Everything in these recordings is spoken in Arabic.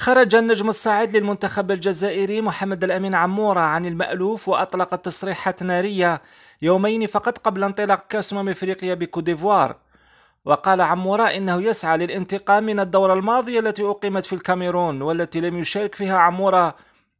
خرج النجم الصاعد للمنتخب الجزائري محمد الأمين عمورة عن المألوف وأطلق تصريحات نارية يومين فقط قبل انطلاق كأس أمم إفريقيا بكوديفوار وقال عمورة إنه يسعى للانتقام من الدورة الماضية التي أقيمت في الكاميرون والتي لم يشارك فيها عمورة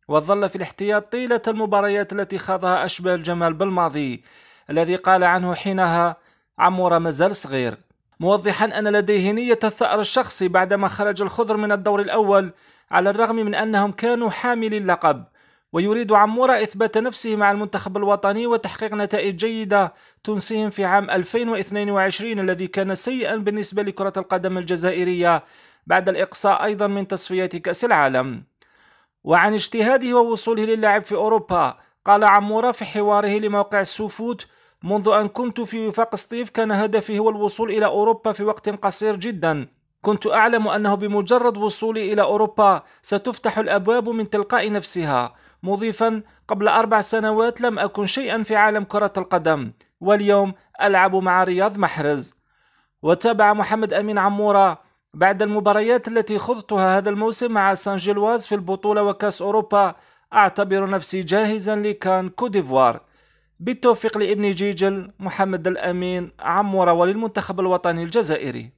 وظل في الاحتياط طيلة المباريات التي خاضها أشبه الجمال بالماضي الذي قال عنه حينها عمورة مازال صغير موضحا أن لديه نية الثأر الشخصي بعدما خرج الخضر من الدور الأول على الرغم من أنهم كانوا حاملي اللقب ويريد عمورة إثبات نفسه مع المنتخب الوطني وتحقيق نتائج جيدة تنسيهم في عام 2022 الذي كان سيئا بالنسبة لكرة القدم الجزائرية بعد الإقصاء أيضا من تصفيات كأس العالم وعن اجتهاده ووصوله للعب في أوروبا قال عمورة في حواره لموقع سوفوت منذ أن كنت في وفاق سطيف كان هدفي هو الوصول إلى أوروبا في وقت قصير جدا كنت أعلم أنه بمجرد وصولي إلى أوروبا ستفتح الأبواب من تلقاء نفسها مضيفا قبل أربع سنوات لم أكن شيئا في عالم كرة القدم واليوم ألعب مع رياض محرز وتابع محمد أمين عمورة بعد المباريات التي خضتها هذا الموسم مع سان جيلواز في البطولة وكأس أوروبا أعتبر نفسي جاهزا لكان كوديفوار بالتوفيق لابن جيجل محمد الأمين عمورة وللمنتخب الوطني الجزائري